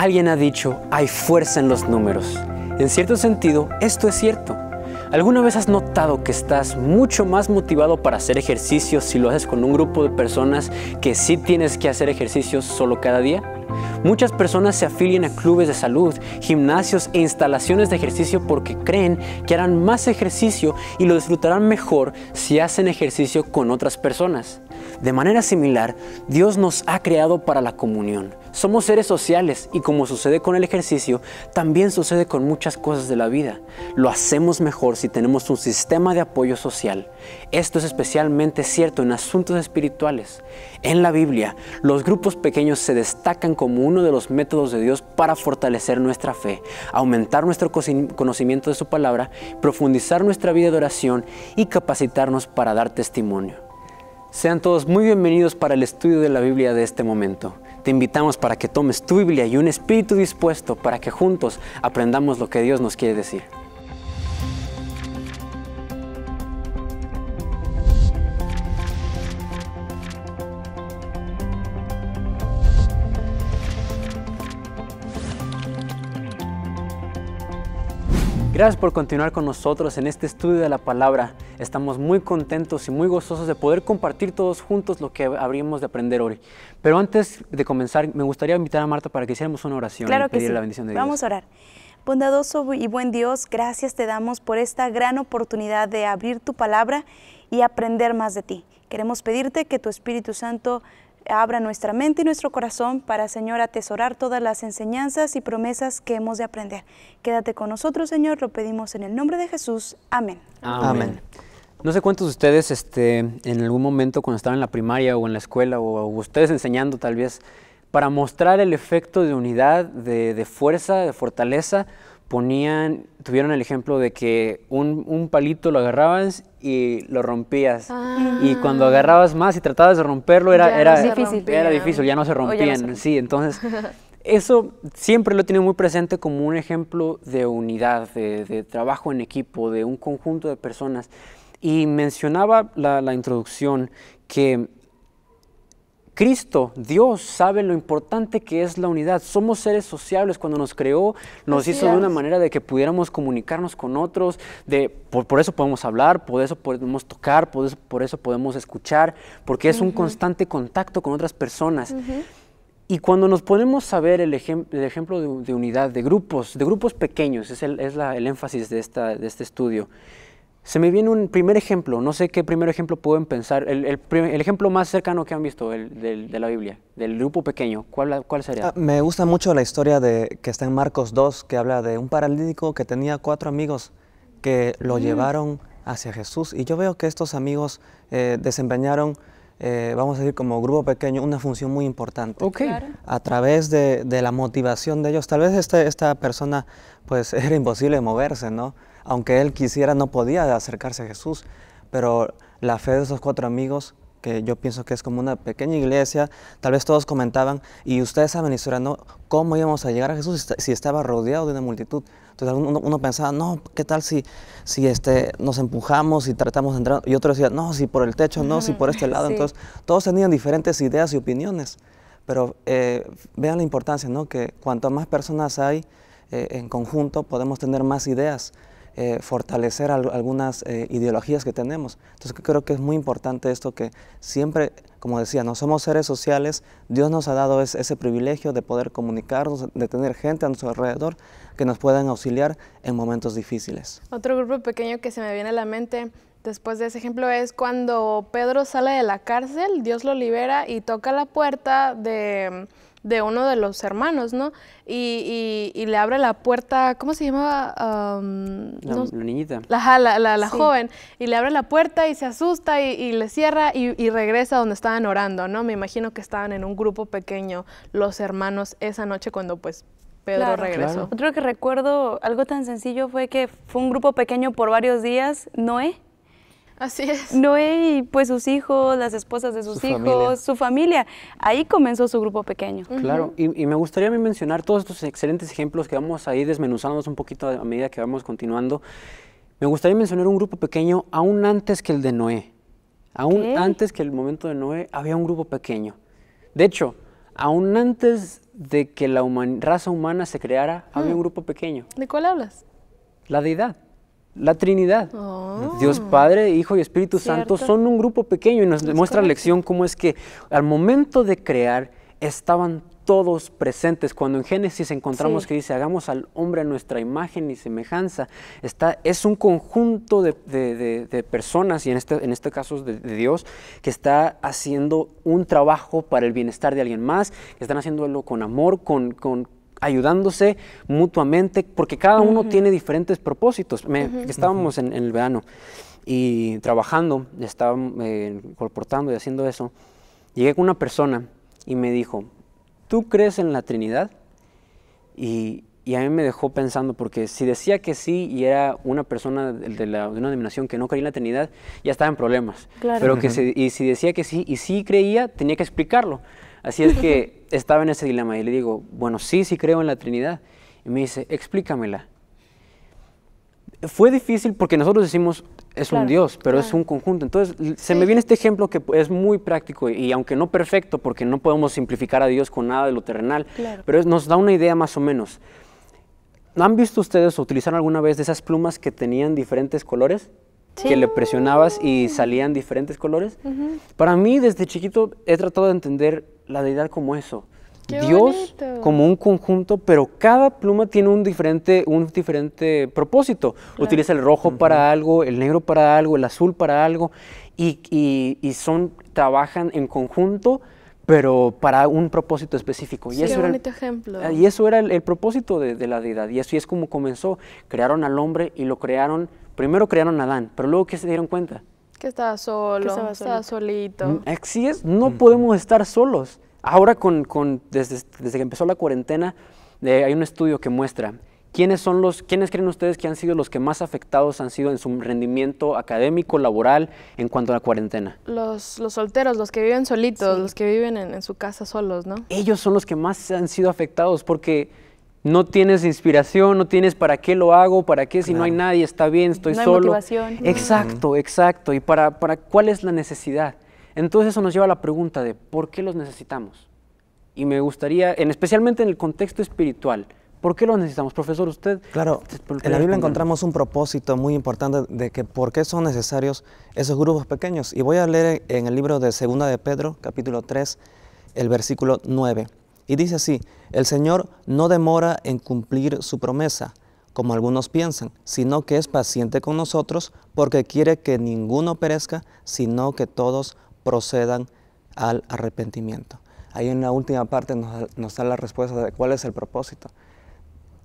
Alguien ha dicho, hay fuerza en los números. En cierto sentido, esto es cierto. ¿Alguna vez has notado que estás mucho más motivado para hacer ejercicio si lo haces con un grupo de personas que sí tienes que hacer ejercicio solo cada día? Muchas personas se afilian a clubes de salud, gimnasios e instalaciones de ejercicio porque creen que harán más ejercicio y lo disfrutarán mejor si hacen ejercicio con otras personas. De manera similar, Dios nos ha creado para la comunión, somos seres sociales y como sucede con el ejercicio, también sucede con muchas cosas de la vida. Lo hacemos mejor si tenemos un sistema de apoyo social. Esto es especialmente cierto en asuntos espirituales. En la Biblia, los grupos pequeños se destacan como uno de los métodos de Dios para fortalecer nuestra fe, aumentar nuestro conocimiento de su palabra, profundizar nuestra vida de oración y capacitarnos para dar testimonio. Sean todos muy bienvenidos para el estudio de la Biblia de este momento te invitamos para que tomes tu Biblia y un espíritu dispuesto para que juntos aprendamos lo que Dios nos quiere decir. Gracias por continuar con nosotros en este estudio de la palabra. Estamos muy contentos y muy gozosos de poder compartir todos juntos lo que habríamos de aprender hoy. Pero antes de comenzar, me gustaría invitar a Marta para que hiciéramos una oración y pedir la bendición de Dios. Vamos a orar. Bondadoso y buen Dios, gracias te damos por esta gran oportunidad de abrir tu palabra y aprender más de ti. Queremos pedirte que tu Espíritu Santo abra nuestra mente y nuestro corazón para, Señor, atesorar todas las enseñanzas y promesas que hemos de aprender. Quédate con nosotros, Señor, lo pedimos en el nombre de Jesús. Amén. Amén. No sé cuántos de ustedes este, en algún momento cuando estaban en la primaria o en la escuela o, ustedes enseñando tal vez para mostrar el efecto de unidad, de fuerza, de fortaleza, ponían, tuvieron el ejemplo de que un, un palito lo agarrabas y lo rompías. Ah. Y cuando agarrabas más y tratabas de romperlo era, era, difícil. era difícil, ya no se rompían. Sí, entonces eso siempre lo tiene muy presente como un ejemplo de unidad, de, de trabajo en equipo, de un conjunto de personas. Y mencionaba la, la introducción que Cristo, Dios, sabe lo importante que es la unidad. Somos seres sociables. Cuando nos creó, nos hizo de una manera de que pudiéramos comunicarnos con otros. De, por, eso podemos hablar, por eso podemos tocar, por eso, podemos escuchar, porque es un constante contacto con otras personas. Y cuando nos ponemos a ver el, ejemplo de, unidad, de grupos, de grupos pequeños, es, el, énfasis de este estudio. Se me viene un primer ejemplo, no sé qué primer ejemplo pueden pensar, el, ejemplo más cercano que han visto de la Biblia, del grupo pequeño, ¿cuál, cuál sería? Ah, me gusta mucho la historia de, que está en Marcos 2, que habla de un paralítico que tenía cuatro amigos que lo mm. llevaron hacia Jesús. Y yo veo que estos amigos eh, desempeñaron, eh, vamos a decir, como grupo pequeño, una función muy importante. A través de, la motivación de ellos. Tal vez este, esta persona, pues, era imposible moverse, ¿no? Aunque él quisiera, no podía acercarse a Jesús, pero la fe de esos cuatro amigos que yo pienso que es como una pequeña iglesia, tal vez todos comentaban, y ustedes saben, ¿no? cómo íbamos a llegar a Jesús si estaba rodeado de una multitud. Entonces uno, pensaba, no, ¿qué tal si, si este, nos empujamos y tratamos de entrar? Y otro decía, no, si por el techo, no, si por este lado. Entonces todos tenían diferentes ideas y opiniones, pero eh, vean la importancia, ¿no? Que cuanto más personas hay eh, en conjunto, podemos tener más ideas. Eh, fortalecer algunas eh, ideologías que tenemos. Entonces creo que es muy importante esto que siempre, como decía, no somos seres sociales, Dios nos ha dado ese privilegio de poder comunicarnos, de tener gente a nuestro alrededor que nos puedan auxiliar en momentos difíciles. Otro grupo pequeño que se me viene a la mente después de ese ejemplo es cuando Pedro sale de la cárcel, Dios lo libera y toca la puerta de de uno de los hermanos, ¿no? Y, y, le abre la puerta, ¿cómo se llama? la, la, niñita. La, joven. Y le abre la puerta y se asusta y, le cierra y, regresa donde estaban orando, ¿no? Me imagino que estaban en un grupo pequeño los hermanos esa noche cuando pues Pedro regresó. Otro que recuerdo, algo tan sencillo fue que fue un grupo pequeño por varios días, Noé Así es. Noé y pues sus hijos, las esposas de sus hijos, su familia. Ahí comenzó su grupo pequeño. Claro, y, me gustaría mencionar todos estos excelentes ejemplos que vamos a ir desmenuzándonos un poquito a medida que vamos continuando. Me gustaría mencionar un grupo pequeño aún antes que el de Noé. Aún antes que el momento de Noé había un grupo pequeño. De hecho, aún antes de que la raza humana se creara, había mm. un grupo pequeño. ¿De cuál hablas? La deidad la Trinidad. Oh. Dios Padre, Hijo y Espíritu Santo son un grupo pequeño y nos muestra la lección cómo es que al momento de crear estaban todos presentes. Cuando en Génesis encontramos que dice, hagamos al hombre a nuestra imagen y semejanza, está, es un conjunto de, personas, y en este, en este caso de, Dios, que está haciendo un trabajo para el bienestar de alguien más, que están haciéndolo con amor, con, con ayudándose mutuamente, porque cada uno tiene diferentes propósitos. Estábamos en, el verano y trabajando, estábamos comportando eh, y haciendo eso. Llegué con una persona y me dijo, ¿tú crees en la Trinidad? Y, a mí me dejó pensando, porque si decía que sí y era una persona de, de una denominación que no creía en la Trinidad, ya estaba en problemas. Pero que y si decía que sí y sí creía, tenía que explicarlo. Así es que estaba en ese dilema y le digo, bueno, sí, sí creo en la Trinidad. Y me dice, explícamela. Fue difícil porque nosotros decimos, es un Dios, pero es un conjunto. Entonces, se me viene este ejemplo que es muy práctico y, aunque no perfecto, porque no podemos simplificar a Dios con nada de lo terrenal, pero nos da una idea más o menos. ¿Han visto ustedes o utilizaron alguna vez de esas plumas que tenían diferentes colores? que le presionabas y salían diferentes colores. Para mí, desde chiquito, he tratado de entender la deidad como eso. Dios como un conjunto, pero cada pluma tiene un diferente, un diferente propósito. Utiliza el rojo para algo, el negro para algo, el azul para algo, y, son, trabajan en conjunto pero para un propósito específico. y eso bonito ejemplo. Ah, y eso era el, propósito de, de, la deidad, y así es como comenzó. Crearon al hombre y lo crearon Primero crearon a Adán, pero luego ¿qué se dieron cuenta? Que estaba solo, estaba, solito. Mm, así es, no podemos estar solos. Ahora con, desde, que empezó la cuarentena, eh, hay un estudio que muestra ¿Quiénes, son los, ¿Quiénes creen ustedes que han sido los que más afectados han sido en su rendimiento académico, laboral, en cuanto a la cuarentena? Los, solteros, los que viven solitos, los que viven en, su casa solos, ¿no? Ellos son los que más han sido afectados porque no tienes inspiración, no tienes para qué lo hago, para qué si no hay nadie, está bien, estoy no hay Motivación. Exacto, exacto. ¿Y para, para cuál es la necesidad? Entonces eso nos lleva a la pregunta de ¿por qué los necesitamos? Y me gustaría, en, especialmente en el contexto espiritual, ¿por qué los necesitamos? Profesor, usted... Claro, en la Biblia encontramos un propósito muy importante de que por qué son necesarios esos grupos pequeños. Y voy a leer en el libro de Segunda de Pedro, capítulo 3, el versículo 9. Y dice así, el Señor no demora en cumplir su promesa, como algunos piensan, sino que es paciente con nosotros porque quiere que ninguno perezca, sino que todos procedan al arrepentimiento. Ahí en la última parte nos, da la respuesta de cuál es el propósito.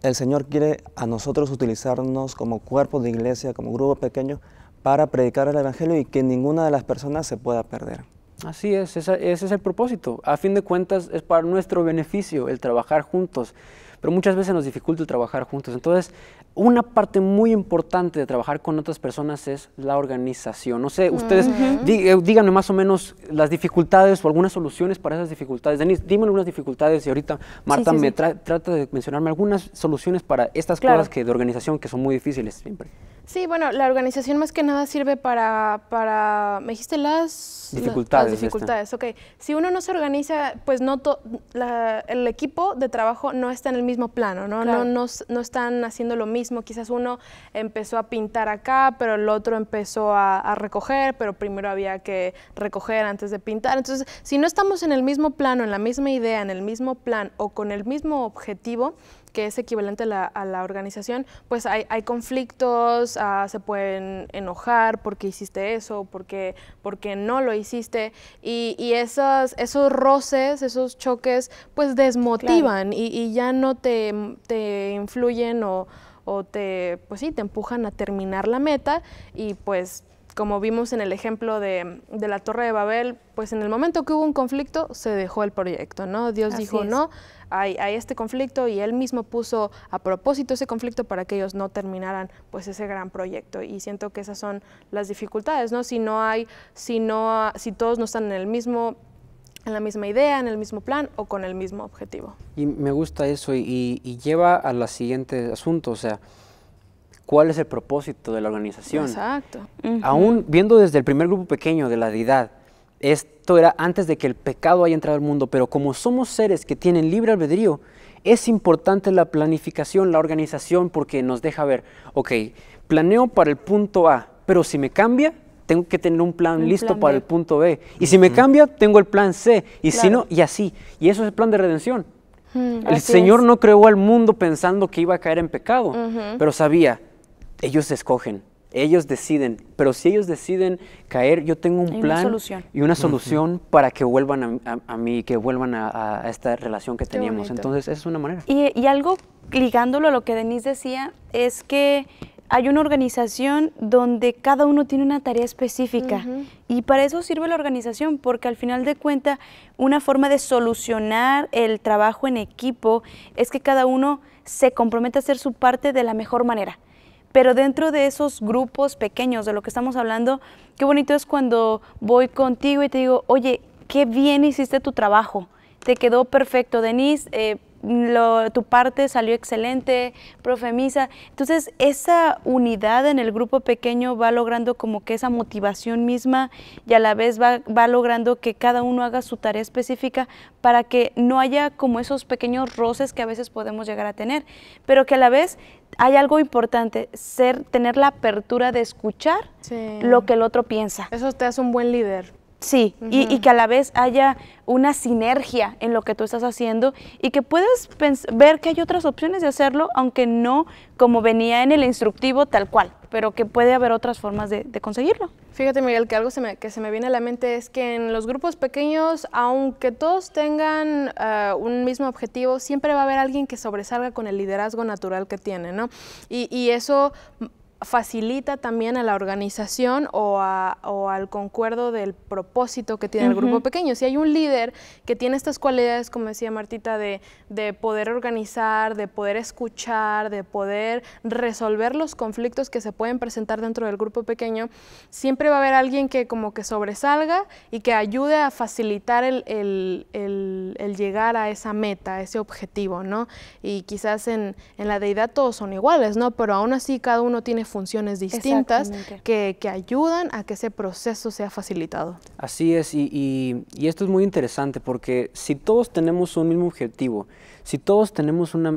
El Señor quiere a nosotros utilizarnos como cuerpo de iglesia, como grupo pequeño, para predicar el Evangelio y que ninguna de las personas se pueda perder. Así es, ese es el propósito. A fin de cuentas es para nuestro beneficio el trabajar juntos pero muchas veces nos dificulta trabajar juntos. Entonces, una parte muy importante de trabajar con otras personas es la organización. No sé, ustedes eh, díganme más o menos las dificultades o algunas soluciones para esas dificultades. denis dime algunas dificultades y ahorita Marta me trata de mencionarme algunas soluciones para estas cosas que de organización que son muy difíciles siempre. Sí, bueno, la organización más que nada sirve para, para me dijiste las dificultades. dificultades, ok. Si uno no se organiza, pues no el equipo de trabajo no está en el mismo plano, ¿no? No, no, están haciendo lo mismo. Quizás uno empezó a pintar acá, pero el otro empezó a, recoger, pero primero había que recoger antes de pintar. Entonces, si no estamos en el mismo plano, en la misma idea, en el mismo plan o con el mismo objetivo, que es equivalente a la, organización, pues hay, conflictos, ah, se pueden enojar porque hiciste eso, porque, porque no lo hiciste, y, esos roces, esos choques, pues desmotivan y, ya no te, influyen o, te, pues sí, te empujan a terminar la meta y pues como vimos en el ejemplo de, la Torre de Babel, pues en el momento que hubo un conflicto, se dejó el proyecto, ¿no? Dios dijo, no, a, este conflicto y él mismo puso a propósito ese conflicto para que ellos no terminaran pues ese gran proyecto y siento que esas son las dificultades, ¿no? Si no hay, si no, todos no están en el mismo en la misma idea, en el mismo plan o con el mismo objetivo. Y me gusta eso y, lleva a la siguiente asunto, o sea, cuál es el propósito de la organización. Exacto. Aún viendo desde el primer grupo pequeño de la deidad, esto era antes de que el pecado haya entrado al mundo, pero como somos seres que tienen libre albedrío, es importante la planificación, la organización, porque nos deja ver, ok, planeo para el punto A, pero si me cambia, tengo que tener un plan listo para el punto B. Y si me cambia, tengo el plan C. Y si no, y así. Y eso es el plan de redención. el Señor no creó al mundo pensando que iba a caer en pecado, pero sabía, ellos escogen. Ellos deciden, pero si ellos deciden caer, yo tengo un plan y una solución para que vuelvan a, mí, que vuelvan a, esta relación que teníamos. Entonces, esa es una manera. Y, algo ligándolo a lo que Denise decía, es que hay una organización donde cada uno tiene una tarea específica y para eso sirve la organización, porque al final de cuentas una forma de solucionar el trabajo en equipo es que cada uno se comprometa a hacer su parte de la mejor manera pero dentro de esos grupos pequeños de lo que estamos hablando, qué bonito es cuando voy contigo y te digo, oye, qué bien hiciste tu trabajo, te quedó perfecto, Denise. Eh, tu parte salió excelente, profe Misa. Entonces, esa unidad en el grupo pequeño va logrando como que esa motivación misma y a la vez va, va logrando que cada uno haga su tarea específica para que no haya como esos pequeños roces que a veces podemos llegar a tener, pero que a la vez hay algo importante, ser, tener la apertura de escuchar lo que el otro piensa. Eso te hace un buen líder. Sí, y, que a la vez haya una sinergia en lo que tú estás haciendo y que puedas ver que hay otras opciones de hacerlo, aunque no como venía en el instructivo tal cual, pero que puede haber otras formas de, conseguirlo. Fíjate Miguel, que algo que se me viene a la mente es que en los grupos pequeños, aunque todos tengan eh, un mismo objetivo, siempre va a haber alguien que sobresalga con el liderazgo natural que tiene, ¿no? y eso facilita también a la organización o, al concuerdo del propósito que tiene el grupo pequeño. Si hay un líder que tiene estas cualidades, como decía Martita, de, poder organizar, de poder escuchar, de poder resolver los conflictos que se pueden presentar dentro del grupo pequeño, siempre va a haber alguien que como que sobresalga y que ayude a facilitar el, llegar a esa meta, a ese objetivo, ¿no? Y quizás en, en la deidad todos son iguales, ¿no? Pero aún así cada uno tiene funciones distintas que, ayudan a que ese proceso sea facilitado. Así es, y, esto es muy interesante porque si todos tenemos un mismo objetivo, si todos tenemos una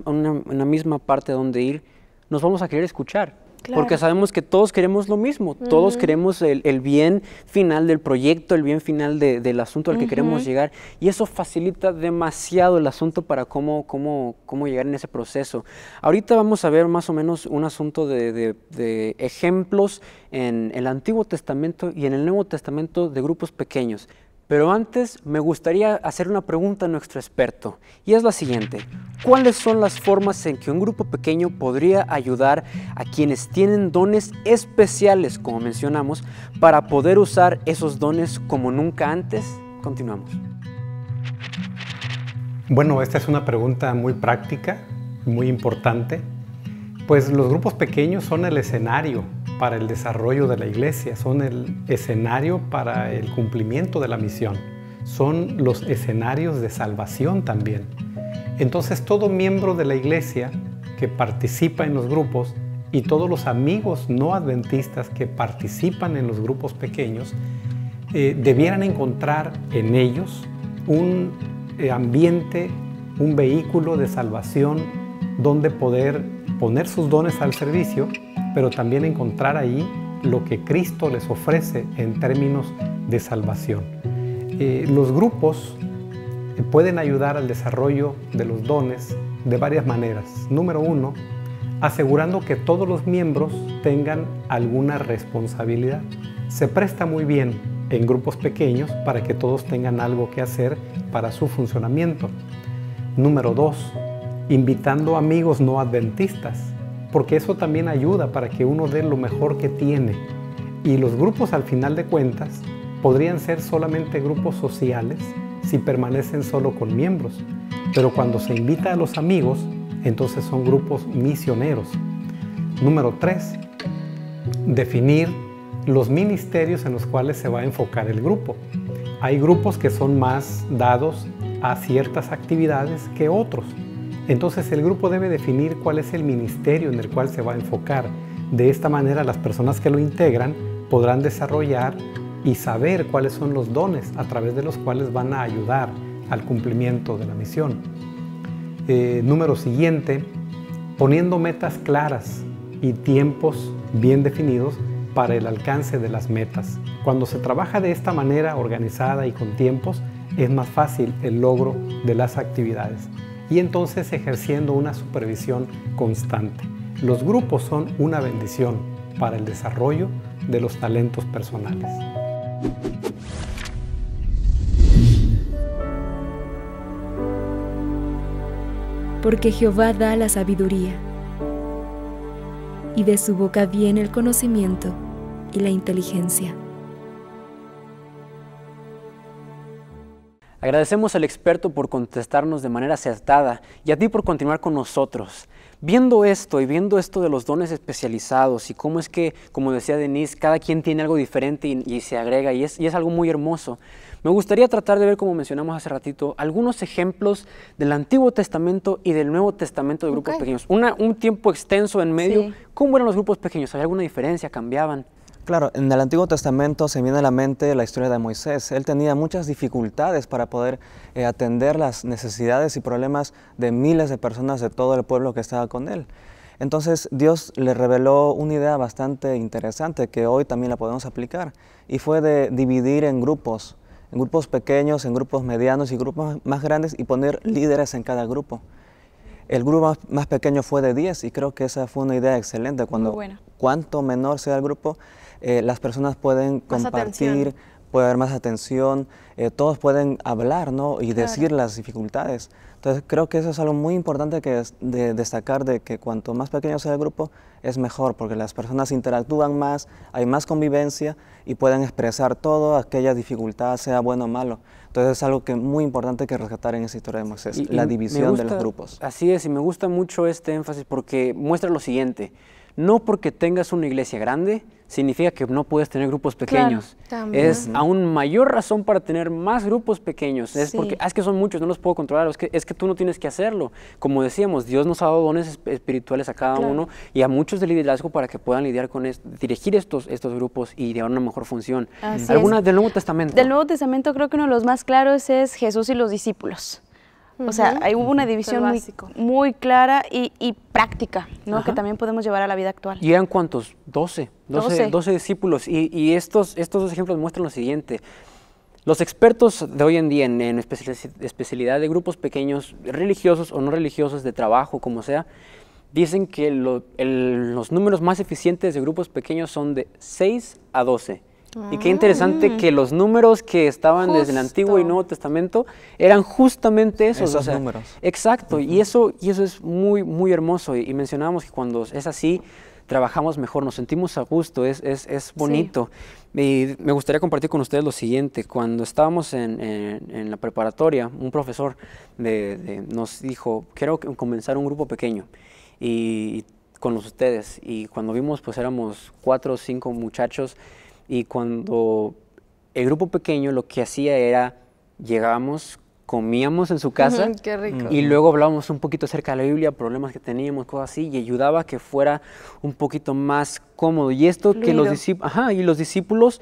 misma parte donde ir, nos vamos a querer escuchar porque sabemos que todos queremos lo mismo, todos queremos el, el, bien final del proyecto, el bien final del asunto al que queremos llegar. Y eso facilita demasiado el asunto para cómo, cómo, cómo llegar en ese proceso. Ahorita vamos a ver más o menos un asunto de, de, de ejemplos en el Antiguo Testamento y en el Nuevo Testamento de grupos pequeños. Pero antes me gustaría hacer una pregunta a nuestro experto, y es la siguiente. ¿Cuáles son las formas en que un grupo pequeño podría ayudar a quienes tienen dones especiales, como mencionamos, para poder usar esos dones como nunca antes? Continuamos. Bueno, esta es una pregunta muy práctica, muy importante. Pues los grupos pequeños son el escenario para el desarrollo de la iglesia, son el escenario para el cumplimiento de la misión, son los escenarios de salvación también. Entonces todo miembro de la iglesia que participa en los grupos y todos los amigos no adventistas que participan en los grupos pequeños eh, debieran encontrar en ellos un eh, ambiente, un vehículo de salvación donde poder poner sus dones al servicio pero también encontrar ahí lo que Cristo les ofrece en términos de salvación. Eh, los grupos pueden ayudar al desarrollo de los dones de varias maneras. Número uno, asegurando que todos los miembros tengan alguna responsabilidad. Se presta muy bien en grupos pequeños para que todos tengan algo que hacer para su funcionamiento. Número dos, invitando amigos no adventistas porque eso también ayuda para que uno dé lo mejor que tiene. Y los grupos al final de cuentas podrían ser solamente grupos sociales si permanecen solo con miembros, pero cuando se invita a los amigos, entonces son grupos misioneros. Número 3. Definir los ministerios en los cuales se va a enfocar el grupo. Hay grupos que son más dados a ciertas actividades que otros. Entonces el grupo debe definir cuál es el ministerio en el cual se va a enfocar. De esta manera las personas que lo integran podrán desarrollar y saber cuáles son los dones a través de los cuales van a ayudar al cumplimiento de la misión. Eh, número siguiente, poniendo metas claras y tiempos bien definidos para el alcance de las metas. Cuando se trabaja de esta manera organizada y con tiempos, es más fácil el logro de las actividades y entonces ejerciendo una supervisión constante. Los grupos son una bendición para el desarrollo de los talentos personales. Porque Jehová da la sabiduría, y de su boca viene el conocimiento y la inteligencia. Agradecemos al experto por contestarnos de manera acertada y a ti por continuar con nosotros. Viendo esto y viendo esto de los dones especializados y cómo es que, como decía Denise, cada quien tiene algo diferente y, se agrega y es, algo muy hermoso, me gustaría tratar de ver, como mencionamos hace ratito, algunos ejemplos del Antiguo Testamento y del Nuevo Testamento de grupos pequeños. un tiempo extenso en medio. ¿Cómo eran los grupos pequeños? ¿Había alguna diferencia? ¿Cambiaban? Claro, en el Antiguo Testamento se viene a la mente la historia de Moisés. Él tenía muchas dificultades para poder eh, atender las necesidades y problemas de miles de personas de todo el pueblo que estaba con él. Entonces Dios le reveló una idea bastante interesante que hoy también la podemos aplicar y fue de dividir en grupos, en grupos pequeños, en grupos medianos y grupos más grandes y poner líderes en cada grupo. El grupo más pequeño fue de 10 y creo que esa fue una idea excelente. Cuando cuanto menor sea el grupo, eh, las personas pueden compartir, puede haber más atención, eh, todos pueden hablar ¿no? y decir las dificultades. Entonces creo que eso es algo muy importante que de destacar de que cuanto más pequeño sea el grupo es mejor porque las personas interactúan más, hay más convivencia y pueden expresar todo, aquella dificultad, sea bueno o malo. Entonces es algo que muy importante que rescatar en ese historia de la división de los grupos. Así es, y me gusta mucho este énfasis porque muestra lo siguiente no porque tengas una iglesia grande significa que no puedes tener grupos pequeños. es aún mayor razón para tener más grupos pequeños. Es porque ah, es que son muchos, no los puedo controlar. Es que, es que tú no tienes que hacerlo. Como decíamos, Dios nos ha dado dones espirituales a cada uno y a muchos de liderazgo para que puedan lidiar con esto, dirigir estos, estos grupos y llevar una mejor función. ¿Alguna Algunas del Nuevo Testamento. Del Nuevo Testamento creo que uno de los más claros es Jesús y los discípulos. O sea, hay hubo una división muy, clara y, práctica, Que también podemos llevar a la vida actual. ¿Y eran cuántos? 12, 12, discípulos. Y, estos, estos dos ejemplos muestran lo siguiente. Los expertos de hoy en día en, especialidad de grupos pequeños, religiosos o no religiosos, de trabajo, como sea, dicen que los números más eficientes de grupos pequeños son de 6 a 12. Y qué interesante mm. que los números que estaban desde el Antiguo y Nuevo Testamento eran justamente esos. Esos números. Exacto. y, eso, y eso es muy, muy hermoso. Y, mencionábamos que cuando es así, trabajamos mejor, nos sentimos a gusto, es, es, es bonito. Y me gustaría compartir con ustedes lo siguiente. Cuando estábamos en, en, la preparatoria, un profesor de, nos dijo, quiero comenzar un grupo pequeño. y, con los ustedes. Y cuando vimos, pues éramos cuatro o cinco muchachos y cuando el grupo pequeño lo que hacía era llegábamos, comíamos en su casa y luego hablábamos un poquito acerca de la Biblia, problemas que teníamos, cosas así, y ayudaba a que fuera un poquito más cómodo. Y esto que los discípulos, y los discípulos,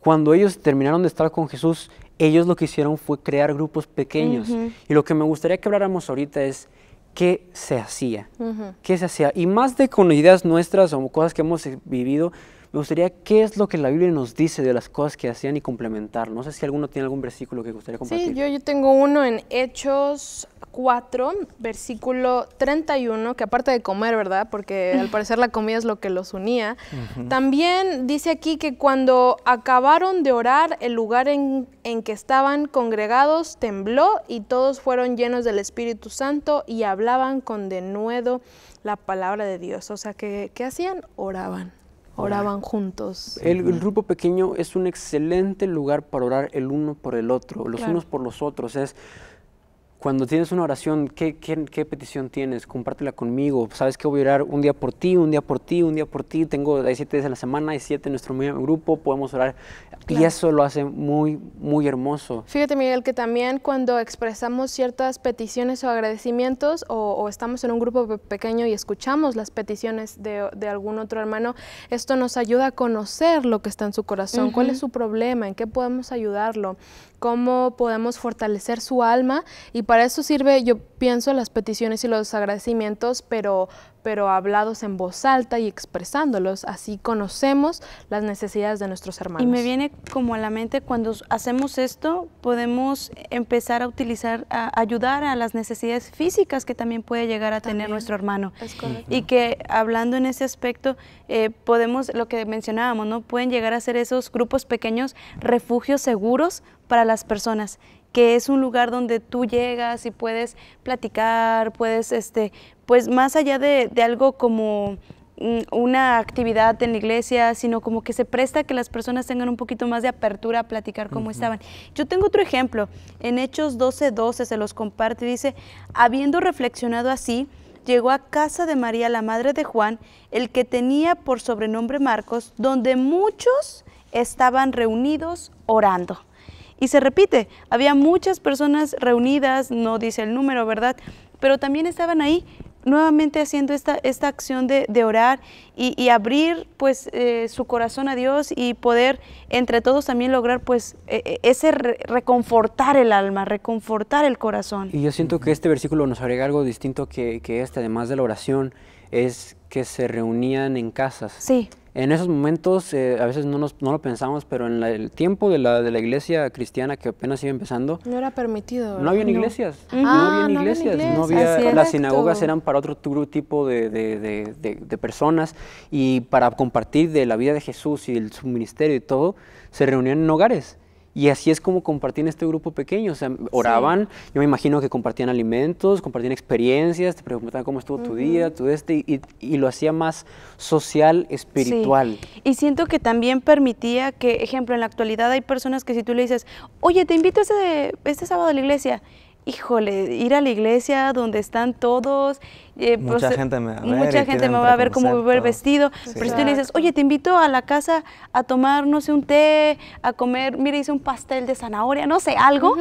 cuando ellos terminaron de estar con Jesús, ellos lo que hicieron fue crear grupos pequeños. Y lo que me gustaría que habláramos ahorita es qué se hacía, qué se hacía. Y más de con ideas nuestras o cosas que hemos vivido, me gustaría, ¿qué es lo que la Biblia nos dice de las cosas que hacían y complementar? No sé si alguno tiene algún versículo que gustaría compartir. Sí, yo, yo tengo uno en Hechos 4, versículo 31, que aparte de comer, ¿verdad? Porque al parecer la comida es lo que los unía. También dice aquí que cuando acabaron de orar, el lugar en, en que estaban congregados tembló y todos fueron llenos del Espíritu Santo y hablaban con denuedo la palabra de Dios. O sea, que, ¿qué hacían? Oraban. Oraban juntos. El, grupo pequeño es un excelente lugar para orar el uno por el otro, los unos por los otros. Es cuando tienes una oración, ¿qué, qué, petición tienes? Compártela conmigo. Sabes que voy a orar un día por ti, un día por ti, un día por ti. Tengo, hay siete días en la semana, hay siete en nuestro grupo, podemos orar. Y eso lo hace muy, muy hermoso. Fíjate, Miguel, que también cuando expresamos ciertas peticiones o agradecimientos o, estamos en un grupo pequeño y escuchamos las peticiones de, de, algún otro hermano, esto nos ayuda a conocer lo que está en su corazón, cuál es su problema, en qué podemos ayudarlo cómo podemos fortalecer su alma y para eso sirve, yo pienso, las peticiones y los agradecimientos, pero pero hablados en voz alta y expresándolos, así conocemos las necesidades de nuestros hermanos. Y me viene como a la mente, cuando hacemos esto, podemos empezar a utilizar, a ayudar a las necesidades físicas que también puede llegar a tener nuestro hermano. Y que hablando en ese aspecto, eh, podemos, lo que mencionábamos, ¿no? Pueden llegar a ser esos grupos pequeños refugios seguros para las personas que es un lugar donde tú llegas y puedes platicar, puedes este, pues más allá de, algo como mm, una actividad en la iglesia, sino como que se presta que las personas tengan un poquito más de apertura a platicar cómo estaban. Yo tengo otro ejemplo, en Hechos 12:12 se los comparte, dice, habiendo reflexionado así, llegó a casa de María, la madre de Juan, el que tenía por sobrenombre Marcos, donde muchos estaban reunidos orando. Y se repite, había muchas personas reunidas, no dice el número, ¿verdad? Pero también estaban ahí nuevamente haciendo esta, esta acción de, orar y, abrir pues eh, su corazón a Dios y poder entre todos también lograr pues e, e, ese reconfortar el alma, reconfortar el corazón. Y yo siento que este versículo nos agrega algo distinto que, que este, además de la oración, es que se reunían en casas. Sí. En esos momentos, eh, a veces no, nos, no, lo pensamos, pero en el tiempo de la, de la iglesia cristiana que apenas iba empezando... No era permitido. No ah, había iglesias. no, había iglesias. las sinagogas eran para otro tipo de, de, personas y para compartir de la vida de Jesús y el, su ministerio y todo, se reunían en hogares. Y así es como compartían este grupo pequeño. O sea, oraban, yo me imagino que compartían alimentos, compartían experiencias, te preguntaban cómo estuvo tu día, tu este, y, lo hacía más social, espiritual. Y siento que también permitía que, ejemplo, en la actualidad hay personas que si tú le dices, oye, te invito ese, este sábado a la iglesia, híjole, ir a la iglesia donde están todos. Eh, mucha gente me va a ver. Mucha me va a ver cómo el vestido. Pero si tú le dices, oye, te invito a la casa a tomar, no sé, un té, a comer, mira, hice un pastel de zanahoria, no sé, algo.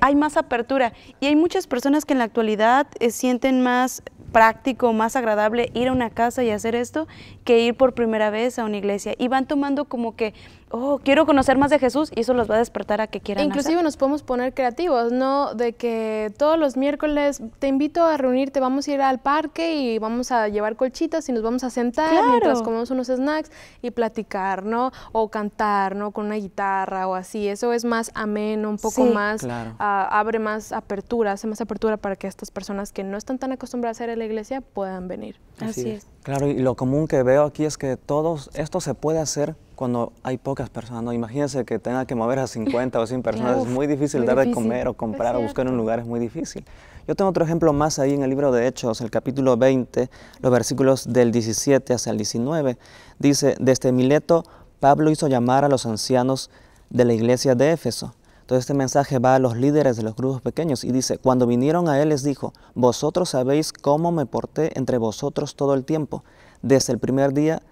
hay más apertura. Y hay muchas personas que en la actualidad eh, sienten más práctico, más agradable ir a una casa y hacer esto que ir por primera vez a una iglesia. Y van tomando como que oh, quiero conocer más de Jesús y eso los va a despertar a que quieran Inclusive nos podemos poner creativos, ¿no? De que todos los miércoles te invito a reunirte, vamos a ir al parque y vamos a llevar colchitas y nos vamos a sentar mientras comemos unos snacks y platicar, ¿no? O cantar, ¿no? Con una guitarra o así. Eso es más ameno, un poco más, ah, abre más apertura, hace más apertura para que estas personas que no están tan acostumbradas a ser en la iglesia puedan venir. Así, es. es. Claro, y lo común que veo aquí es que todos, esto se puede hacer cuando hay pocas personas. Imagínense que tenga que mover a 50 o 100 personas, es muy difícil dar de comer o comprar o buscar un lugar, es muy difícil. Yo tengo otro ejemplo más ahí en el libro de Hechos, el capítulo 20, los versículos del 17 hasta el 19. Dice, desde Mileto, Pablo hizo llamar a los ancianos de la iglesia de Éfeso. Entonces este mensaje va a los líderes de los grupos pequeños y dice, cuando vinieron a él les dijo, vosotros sabéis cómo me porté entre vosotros todo el tiempo, desde el primer día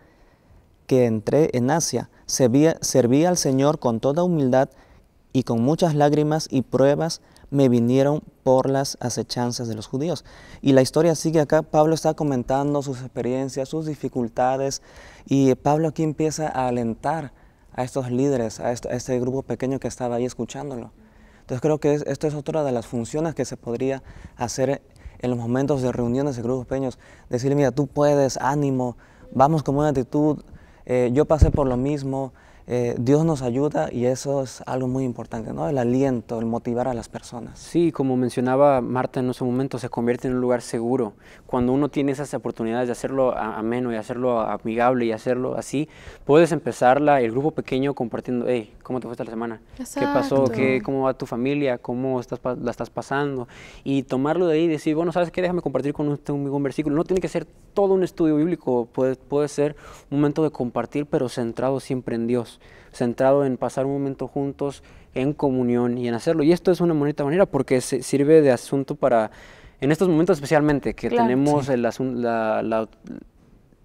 que entré en Asia, serví, al Señor con toda humildad y con muchas lágrimas y pruebas me vinieron por las acechanzas de los judíos. Y la historia sigue acá, Pablo está comentando sus experiencias, sus dificultades, y Pablo aquí empieza a alentar a estos líderes, a este, grupo pequeño que estaba ahí escuchándolo. Entonces creo que esto es otra de las funciones que se podría hacer en los momentos de reuniones de grupos pequeños, decir mira, tú puedes, ánimo, vamos con una actitud, eh, yo pasé por lo mismo, eh, Dios nos ayuda y eso es algo muy importante, ¿no? El aliento, el motivar a las personas. Sí, como mencionaba Marta en ese momento, se convierte en un lugar seguro. Cuando uno tiene esas oportunidades de hacerlo ameno y hacerlo amigable y hacerlo así, puedes empezar la, el grupo pequeño compartiendo, hey, ¿cómo te fue esta semana? ¿Qué pasó? ¿Qué, ¿Cómo va tu familia? ¿Cómo estás, la estás pasando? Y tomarlo de ahí y decir, bueno, ¿sabes qué? Déjame compartir con usted un versículo. No tiene que ser todo un estudio bíblico puede, puede ser un momento de compartir, pero centrado siempre en Dios, centrado en pasar un momento juntos, en comunión y en hacerlo. Y esto es una bonita manera porque se sirve de asunto para en estos momentos especialmente que tenemos el, la,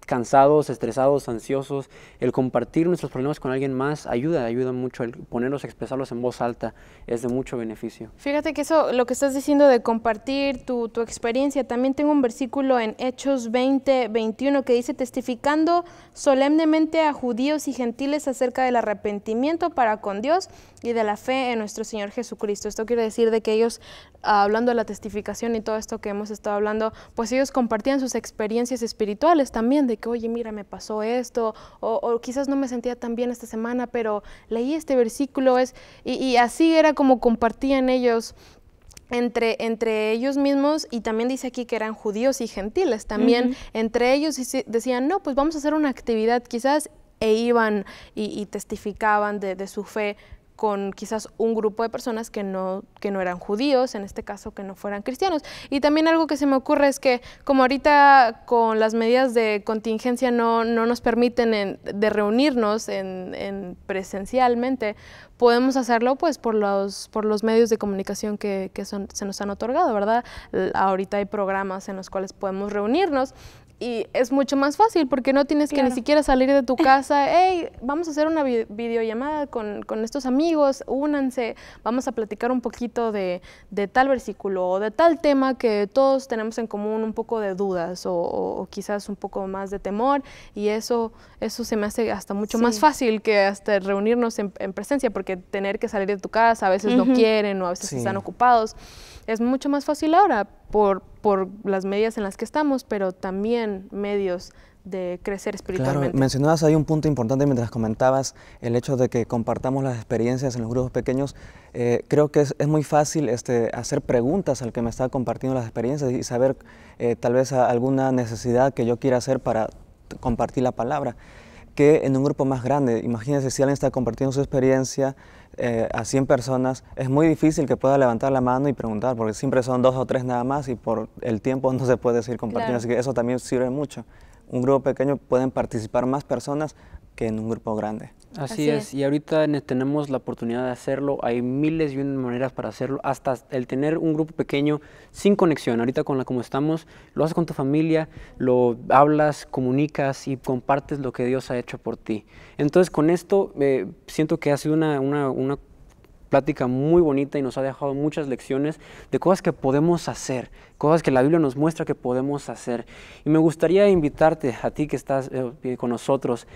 cansados, estresados, ansiosos, el compartir nuestros problemas con alguien más ayuda, ayuda mucho, el ponerlos, expresarlos en voz alta es de mucho beneficio. Fíjate que eso, lo que estás diciendo de compartir tu, tu experiencia, también tengo un versículo en Hechos 20, 21 que dice, testificando solemnemente a judíos y gentiles acerca del arrepentimiento para con Dios y de la fe en nuestro Señor Jesucristo. Esto quiere decir de que ellos, hablando de la testificación y todo esto que hemos estado hablando, pues ellos compartían sus experiencias espirituales también de que, oye, mira, me pasó esto, o, quizás no me sentía tan bien esta semana, pero leí este versículo, es, y, así era como compartían ellos entre, entre, ellos mismos y también dice aquí que eran judíos y gentiles. También entre ellos y decían, no, pues vamos a hacer una actividad quizás e iban y, testificaban de, su fe con quizás un grupo de personas que no, que no eran judíos, en este caso que no fueran cristianos. Y también algo que se me ocurre es que como ahorita con las medidas de contingencia no, no nos permiten de reunirnos en, presencialmente, podemos hacerlo pues por los, por los medios de comunicación que, se nos han otorgado, ¿verdad? Ahorita hay programas en los cuales podemos reunirnos y es mucho más fácil porque no tienes que ni siquiera salir de tu casa, hey, vamos a hacer una videollamada con, con estos amigos, únanse, vamos a platicar un poquito de, tal versículo o de tal tema que todos tenemos en común un poco de dudas o, quizás un poco más de temor y eso, eso se me hace hasta mucho más fácil que hasta reunirnos en, presencia porque tener que salir de tu casa, a veces no quieren o a veces están ocupados, es mucho más fácil ahora por, las medias en las que estamos, pero también medios de crecer espiritualmente. Claro, mencionabas ahí un punto importante mientras comentabas el hecho de que compartamos las experiencias en los grupos pequeños. Eh, creo que es, muy fácil este, hacer preguntas al que me está compartiendo las experiencias y saber eh, tal vez alguna necesidad que yo quiera hacer para compartir la palabra. Que en un grupo más grande, imagínense si alguien está compartiendo su experiencia eh, a 100 personas, es muy difícil que pueda levantar la mano y preguntar, porque siempre son dos o tres nada más y por el tiempo no se puede seguir compartiendo, así que eso también sirve mucho. Un grupo pequeño pueden participar más personas que en un grupo grande. Así, es. y ahorita tenemos la oportunidad de hacerlo, hay miles y miles de maneras para hacerlo, hasta el tener un grupo pequeño sin conexión, ahorita con la como estamos, lo haces con tu familia, lo hablas, comunicas y compartes lo que Dios ha hecho por ti. Entonces con esto eh, siento que ha sido una, una, plática muy bonita y nos ha dejado muchas lecciones de cosas que podemos hacer, cosas que la Biblia nos muestra que podemos hacer. Y me gustaría invitarte a ti que estás eh, con nosotros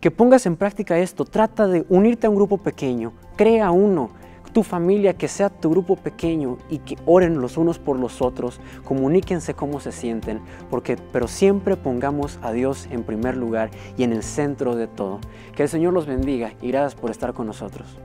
que pongas en práctica esto. Trata de unirte a un grupo pequeño, crea uno, tu familia, que sea tu grupo pequeño y que oren los unos por los otros, comuníquense cómo se sienten, porque pero siempre pongamos a Dios en primer lugar y en el centro de todo. Que el Señor los bendiga y gracias por estar con nosotros.